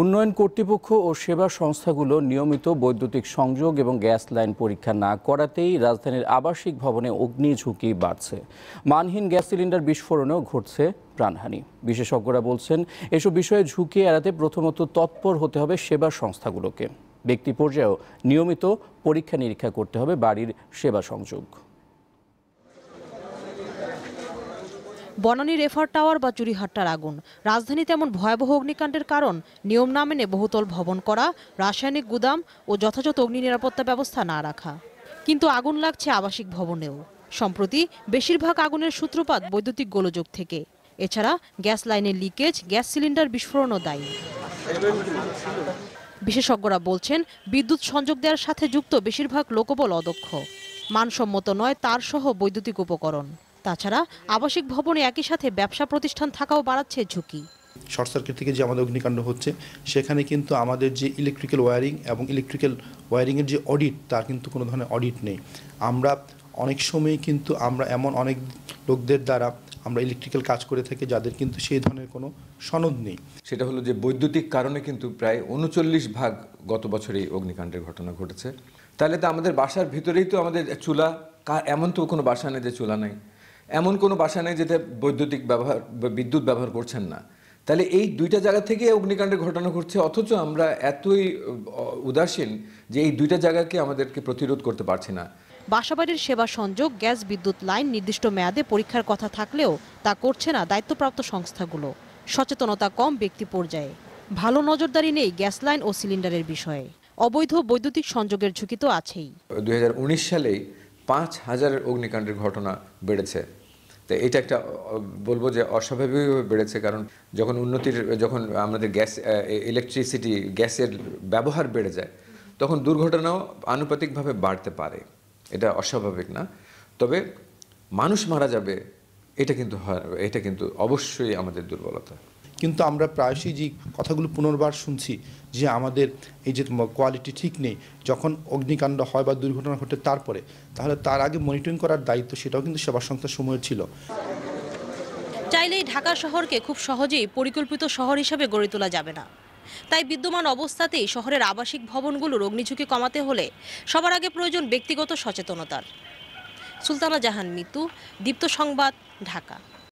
উন্নয়ন কর্তৃপক্ষ ও সেবা সংস্থাগুলো নিয়মিত বৈদ্যুতিক সংযোগ এবং গ্যাস লাইন পরীক্ষা না করাতেই রাজধানীর আবাসিক ভবনে অগ্নি ঝুঁকি বাড়ছে মানহীন গ্যাস সিলিন্ডার বিস্ফোরণেও ঘটছে প্রাণহানি বিশেষজ্ঞরা বলছেন এসব বিষয়ে ঝুঁকি এড়াতে প্রথমত তৎপর হতে হবে সেবা সংস্থাগুলোকে ব্যক্তি পর্যায়েও নিয়মিত পরীক্ষা নিরীক্ষা করতে হবে বাড়ির সেবা সংযোগ বনানীর রেফার টাওয়ার বা চুরিহাট্টার আগুন রাজধানীতে এমন ভয়াবহ অগ্নিকাণ্ডের কারণ নিয়ম না মেনে বহুতল ভবন করা রাসায়নিক গুদাম ও যথাযথ অগ্নি নিরাপত্তা ব্যবস্থা না রাখা কিন্তু আগুন লাগছে আবাসিক ভবনেও সম্প্রতি বেশিরভাগ আগুনের সূত্রপাত বৈদ্যুতিক গোলযোগ থেকে এছাড়া গ্যাস লাইনের লিকেজ গ্যাস সিলিন্ডার বিস্ফোরণও দায়ী বিশেষজ্ঞরা বলছেন বিদ্যুৎ সংযোগ দেওয়ার সাথে যুক্ত বেশিরভাগ লোকবল অদক্ষ মানসম্মত নয় তার সহ বৈদ্যুতিক উপকরণ তাছাড়া আবাসিক ভবনে একই সাথে ব্যবসা প্রতিষ্ঠান থাকাও বাড়াচ্ছে ঝুঁকি শর্ট সার্কিট থেকে যে আমাদের অগ্নিকাণ্ড হচ্ছে সেখানে কিন্তু আমাদের যে ইলেকট্রিক্যাল ওয়ারিং এবং ইলেকট্রিক্যাল ওয়ারিংয়ের যে অডিট তার কিন্তু কোনো ধরনের অডিট নেই আমরা অনেক সময় কিন্তু আমরা এমন অনেক লোকদের দ্বারা আমরা ইলেকট্রিক্যাল কাজ করে থাকি যাদের কিন্তু সেই ধরনের কোনো সনদ নেই সেটা হলো যে বৈদ্যুতিক কারণে কিন্তু প্রায় উনচল্লিশ ভাগ গত বছরে অগ্নিকাণ্ডের ঘটনা ঘটেছে তাহলে তো আমাদের বাসার ভিতরেই তো আমাদের চুলা এমন তো কোনো বাসা নেই যে চুলা নেই এমন কোনো বাসা নেই যেটা বৈদ্যুতিক ব্যবহার বিদ্যুৎ ব্যবহার করছেন না তাহলে এই দুইটা জায়গা থেকে অগ্নিকাণ্ডের ঘটনা ঘটছে অথচ আমরা এতই উদাসীন যে এই দুইটা জায়গাকে আমাদেরকে প্রতিরোধ করতে পারছি না বাসাবাড়ির সেবা সংযোগ গ্যাস বিদ্যুৎ লাইন নির্দিষ্ট মেয়াদে পরীক্ষার কথা থাকলেও তা করছে না দায়িত্বপ্রাপ্ত সংস্থাগুলো সচেতনতা কম ব্যক্তি পর্যায়ে ভালো নজরদারি নেই গ্যাস লাইন ও সিলিন্ডারের বিষয়ে অবৈধ বৈদ্যুতিক সংযোগের ঝুঁকি তো আছেই দুই সালেই পাঁচ হাজারের অগ্নিকাণ্ডের ঘটনা বেড়েছে তাই এটা একটা বলবো যে অস্বাভাবিকভাবে বেড়েছে কারণ যখন উন্নতির যখন আমাদের গ্যাস ইলেকট্রিসিটি গ্যাসের ব্যবহার বেড়ে যায় তখন দুর্ঘটনাও আনুপাতিকভাবে বাড়তে পারে এটা অস্বাভাবিক না তবে মানুষ মারা যাবে এটা কিন্তু হয় এটা কিন্তু অবশ্যই আমাদের দুর্বলতা কিন্তু আমরা প্রায়শই যে কথাগুলো পুনর্বার শুনছি যে আমাদের এই যে কোয়ালিটি ঠিক নেই যখন অগ্নিকাণ্ড হয় বা দুর্ঘটনা ঘটে তারপরে তাহলে তার আগে মনিটরিং করার দায়িত্ব সেটাও কিন্তু সেবা সংস্থার সময়ের ছিল চাইলেই ঢাকা শহরকে খুব সহজেই পরিকল্পিত শহর হিসেবে গড়ে তোলা যাবে না তাই বিদ্যমান অবস্থাতেই শহরের আবাসিক ভবনগুলোর অগ্নিঝুঁকি কমাতে হলে সবার আগে প্রয়োজন ব্যক্তিগত সচেতনতার সুলতানা জাহান মিতু দীপ্ত সংবাদ ঢাকা